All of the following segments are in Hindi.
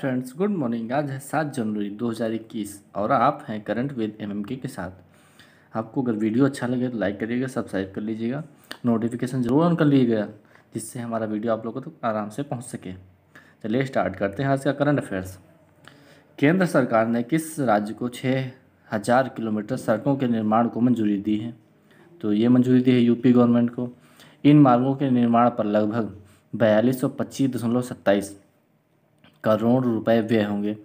फ्रेंड्स गुड मॉर्निंग आज है सात जनवरी 2021 और आप हैं करंट विद एमएमके के साथ आपको अगर वीडियो अच्छा लगे तो लाइक करिएगा सब्सक्राइब कर लीजिएगा नोटिफिकेशन ज़रूर ऑन कर लीजिएगा जिससे हमारा वीडियो आप लोगों तक तो आराम से पहुंच सके चलिए स्टार्ट करते हैं आज का करंट अफेयर्स केंद्र सरकार ने किस राज्य को छः हज़ार किलोमीटर सड़कों के निर्माण को मंजूरी दी है तो ये मंजूरी दी है यूपी गवर्नमेंट को इन मार्गों के निर्माण पर लगभग बयालीस पच्चीस दशमलव सत्ताईस करोड़ रुपए व्यय होंगे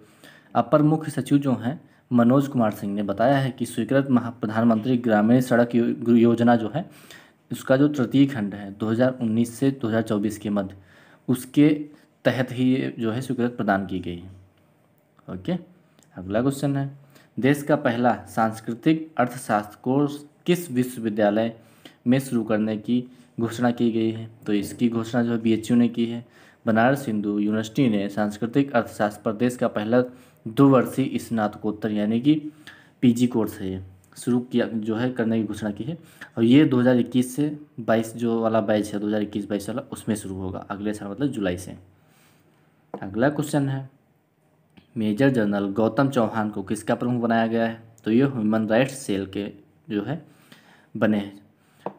अपर मुख्य सचिव जो हैं मनोज कुमार सिंह ने बताया है कि स्वीकृत महा प्रधानमंत्री ग्रामीण सड़क योजना जो है उसका जो तृतीय खंड है 2019 से 2024 के मध्य उसके तहत ही जो है स्वीकृत प्रदान की गई है ओके अगला क्वेश्चन है देश का पहला सांस्कृतिक अर्थशास्त्र कोर्स किस विश्वविद्यालय में शुरू करने की घोषणा की गई है तो इसकी घोषणा जो है बी ने की है बनारस हिंदू यूनिवर्सिटी ने सांस्कृतिक अर्थशास्त्र प्रदेश का पहला दो वर्षीय स्नातकोत्तर यानी कि पीजी कोर्स है शुरू किया जो है करने की घोषणा की है और ये 2021 से 22 जो वाला बैच है 2021-22 वाला उसमें शुरू होगा अगले साल मतलब जुलाई से अगला क्वेश्चन है मेजर जनरल गौतम चौहान को किसका प्रमुख बनाया गया है तो ये ह्यूमन राइट्स सेल के जो है बने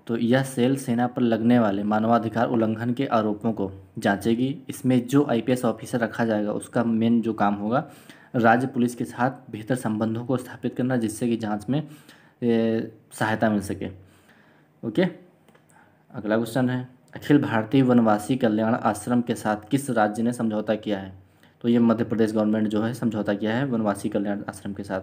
तो यह सेल सेना पर लगने वाले मानवाधिकार उल्लंघन के आरोपों को जांचेगी इसमें जो आईपीएस ऑफिसर रखा जाएगा उसका मेन जो काम होगा राज्य पुलिस के साथ बेहतर संबंधों को स्थापित करना जिससे कि जांच में सहायता मिल सके ओके अगला क्वेश्चन है अखिल भारतीय वनवासी कल्याण आश्रम के साथ किस राज्य ने समझौता किया है तो ये मध्य प्रदेश गवर्नमेंट जो है समझौता किया है वनवासी कल्याण आश्रम के साथ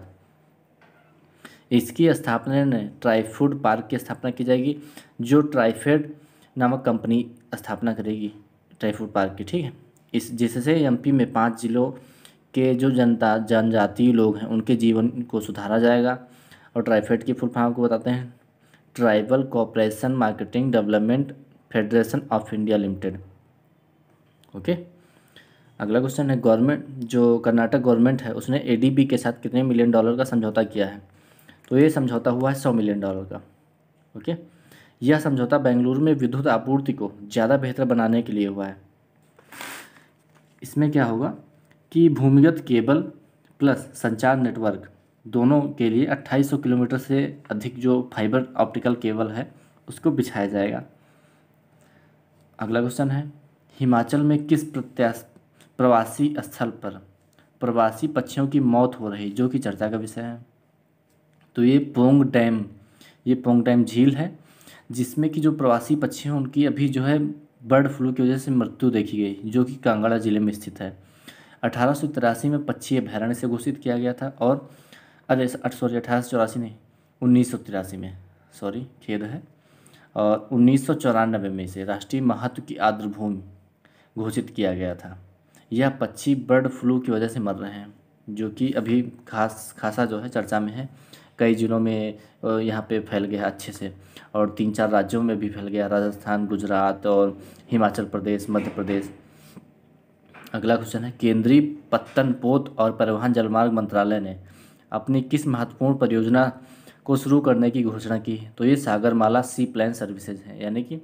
इसकी स्थापना ने ट्राईफूड पार्क की स्थापना की जाएगी जो ट्राईफेड नामक कंपनी स्थापना करेगी ट्राईफूड पार्क की ठीक है इस जिससे एमपी में पाँच जिलों के जो जनता जनजातीय लोग हैं उनके जीवन को सुधारा जाएगा और ट्राईफेड की फुल फॉर्म को बताते हैं tribal cooperation marketing development federation of India limited okay अगला क्वेश्चन है गवर्नमेंट जो कर्नाटक गवर्नमेंट है उसने एडीबी के साथ कितने मिलियन डॉलर का समझौता किया है तो ये समझौता हुआ है सौ मिलियन डॉलर का ओके यह समझौता बेंगलुरु में विद्युत आपूर्ति को ज़्यादा बेहतर बनाने के लिए हुआ है इसमें क्या होगा कि भूमिगत केबल प्लस संचार नेटवर्क दोनों के लिए 2800 किलोमीटर से अधिक जो फाइबर ऑप्टिकल केबल है उसको बिछाया जाएगा अगला क्वेश्चन है हिमाचल में किस प्रत्याश प्रवासी स्थल पर प्रवासी पक्षियों की मौत हो रही जो कि चर्चा का विषय है तो ये पोंग डैम ये पोंग डैम झील है जिसमें कि जो प्रवासी पक्षी हैं उनकी अभी जो है बर्ड फ्लू की वजह से मृत्यु देखी गई जो कि कांगड़ा ज़िले में स्थित है अठारह में पक्षी अभ्यारण्य से घोषित किया गया था और अरे सॉरी अठारह चौरासी नहीं उन्नीस में सॉरी खेद है और उन्नीस में इसे राष्ट्रीय महत्व की आर्द्र भूमि घोषित किया गया था यह पक्षी बर्ड फ्लू की वजह से मर रहे हैं जो कि अभी खास खासा जो है चर्चा में है कई ज़िलों में यहाँ पे फैल गया अच्छे से और तीन चार राज्यों में भी फैल गया राजस्थान गुजरात और हिमाचल प्रदेश मध्य प्रदेश अगला क्वेश्चन है केंद्रीय पत्तन पोत और परिवहन जलमार्ग मंत्रालय ने अपनी किस महत्वपूर्ण परियोजना को शुरू करने की घोषणा की तो ये सागरमाला सी प्लान सर्विसेज हैं यानी कि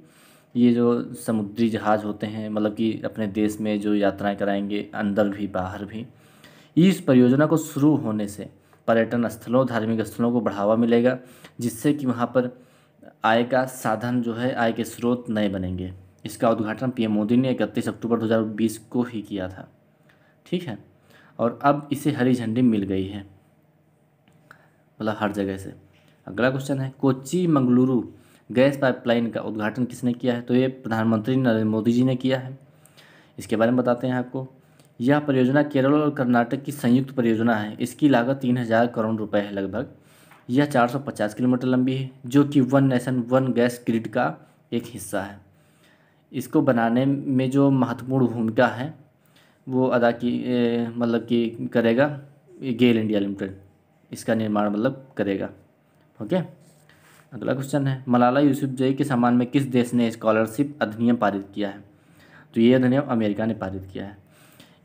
ये जो समुद्री जहाज़ होते हैं मतलब कि अपने देश में जो यात्राएं कराएंगे अंदर भी बाहर भी इस परियोजना को शुरू होने से पर्यटन स्थलों धार्मिक स्थलों को बढ़ावा मिलेगा जिससे कि वहाँ पर आय का साधन जो है आय के स्रोत नए बनेंगे इसका उद्घाटन पीएम मोदी ने इकतीस अक्टूबर 2020 को ही किया था ठीक है और अब इसे हरी झंडी मिल गई है मतलब हर जगह से अगला क्वेश्चन है कोची मंगलुरु गैस पाइपलाइन का उद्घाटन किसने किया है तो ये प्रधानमंत्री नरेंद्र मोदी जी ने किया है इसके बारे में बताते हैं आपको यह परियोजना केरल और कर्नाटक की संयुक्त परियोजना है इसकी लागत तीन हज़ार करोड़ रुपए है लगभग यह 450 किलोमीटर लंबी है जो कि one nation one gas grid का एक हिस्सा है इसको बनाने में जो महत्वपूर्ण भूमिका है वो अदा की मतलब कि करेगा गेल इंडिया लिमिटेड इसका निर्माण मतलब करेगा ओके अगला क्वेश्चन है मलाला यूसुफ जई के सामान में किस देश ने स्कॉलरशिप अधिनियम पारित किया है तो ये अधिनियम अमेरिका ने पारित किया है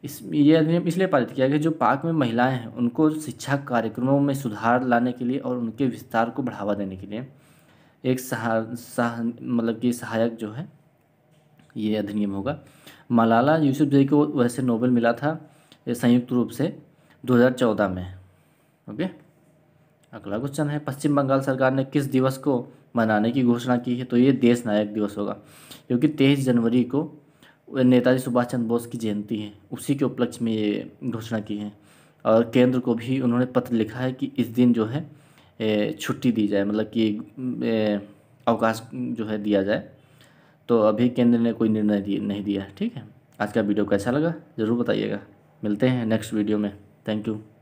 इस ये अधिनियम इसलिए पारित किया गया कि जो पाक में महिलाएं हैं उनको शिक्षा कार्यक्रमों में सुधार लाने के लिए और उनके विस्तार को बढ़ावा देने के लिए एक सहा, मतलब कि सहायक जो है ये अधिनियम होगा मलाला जई को वैसे नोबेल मिला था संयुक्त रूप से 2014 में ओके अगला क्वेश्चन है पश्चिम बंगाल सरकार ने किस दिवस को मनाने की घोषणा की है तो ये देश नायक दिवस होगा क्योंकि तेईस जनवरी को नेताजी सुभाष चंद्र बोस की जयंती है उसी के उपलक्ष्य में ये घोषणा की है और केंद्र को भी उन्होंने पत्र लिखा है कि इस दिन जो है छुट्टी दी जाए मतलब कि अवकाश जो है दिया जाए तो अभी केंद्र ने कोई निर्णय नहीं दिया ठीक है आज का वीडियो कैसा लगा ज़रूर बताइएगा मिलते हैं नेक्स्ट वीडियो में थैंक यू